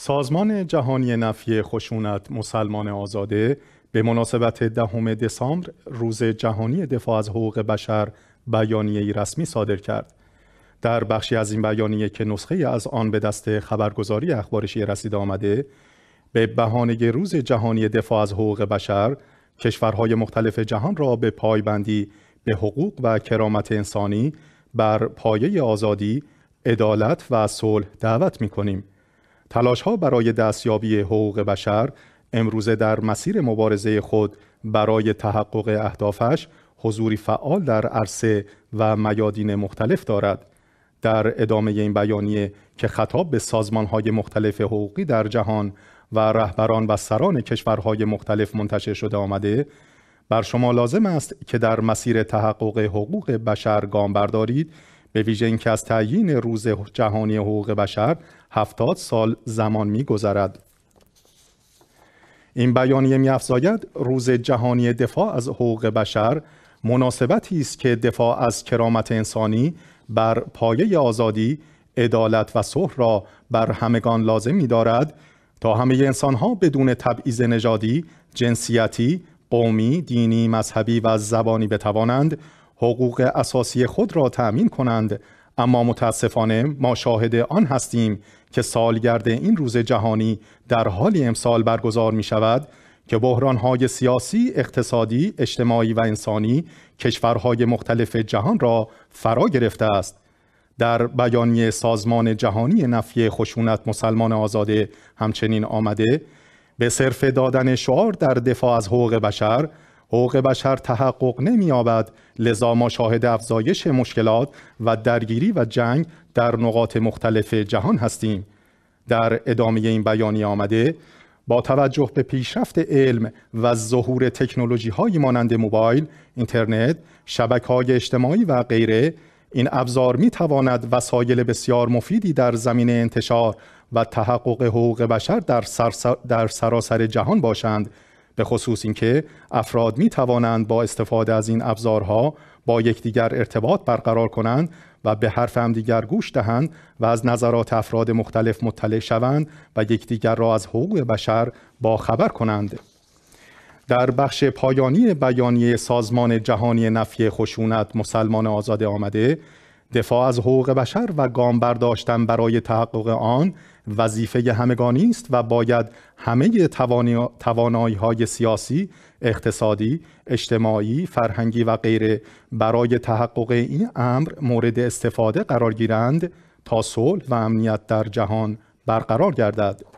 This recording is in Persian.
سازمان جهانی نفی خشونت مسلمان آزاده به مناسبت دهم دسامبر روز جهانی دفاع از حقوق بشر بیانیه ای رسمی صادر کرد. در بخشی از این بیانیه که نسخه از آن به دست خبرگزاری اخبارشی رسیده آمده به بهانه روز جهانی دفاع از حقوق بشر کشورهای مختلف جهان را به پایبندی به حقوق و کرامت انسانی بر پایه آزادی، عدالت و صلح دعوت می تلاش ها برای دستیابی حقوق بشر امروزه در مسیر مبارزه خود برای تحقق اهدافش حضوری فعال در عرصه و میادین مختلف دارد در ادامه این بیانیه که خطاب به های مختلف حقوقی در جهان و رهبران و سران کشورهای مختلف منتشر شده آمده بر شما لازم است که در مسیر تحقق حقوق بشر گام بردارید به ویژه اینکه از تعیین روز جهانی حقوق بشر هفتاد سال زمان گذرد. این بیانیه یعنی میافزاید روز جهانی دفاع از حقوق بشر مناسبتی است که دفاع از کرامت انسانی بر پایه آزادی عدالت و صلح را بر همگان لازم دارد تا همه انسانها بدون تبعیض نژادی، جنسیتی، قومی، دینی، مذهبی و زبانی بتوانند حقوق اساسی خود را تأمین کنند اما متاسفانه ما شاهد آن هستیم که سالگرد این روز جهانی در حالی امسال برگزار می شود که بحرانهای سیاسی، اقتصادی، اجتماعی و انسانی کشورهای مختلف جهان را فرا گرفته است. در بیانیه سازمان جهانی نفی خشونت مسلمان آزاده همچنین آمده به صرف دادن شعار در دفاع از حقوق بشر حقوق بشر تحقق نمییابد لذا ما شاهد افزایش مشکلات و درگیری و جنگ در نقاط مختلف جهان هستیم در ادامه این بیانیه آمده با توجه به پیشرفت علم و ظهور تکنولوژی های مانند موبایل، اینترنت، شبکه های اجتماعی و غیره این ابزار می تواند وسایل بسیار مفیدی در زمین انتشار و تحقق حقوق بشر در, در سراسر جهان باشند به خصوص اینکه افراد می توانند با استفاده از این ابزارها با یکدیگر ارتباط برقرار کنند و به حرف دیگر گوش دهند و از نظرات افراد مختلف مطلع شوند و یکدیگر را از حقوق بشر با خبر کنند. در بخش پایانی بیانیه سازمان جهانی نفی خشونت مسلمان آزاده آمده دفاع از حقوق بشر و گام برداشتن برای تحقق آن وظیفه همگانی است و باید همه توانایی های سیاسی، اقتصادی، اجتماعی، فرهنگی و غیره برای تحقق این امر مورد استفاده قرار گیرند تا صلح و امنیت در جهان برقرار گردد.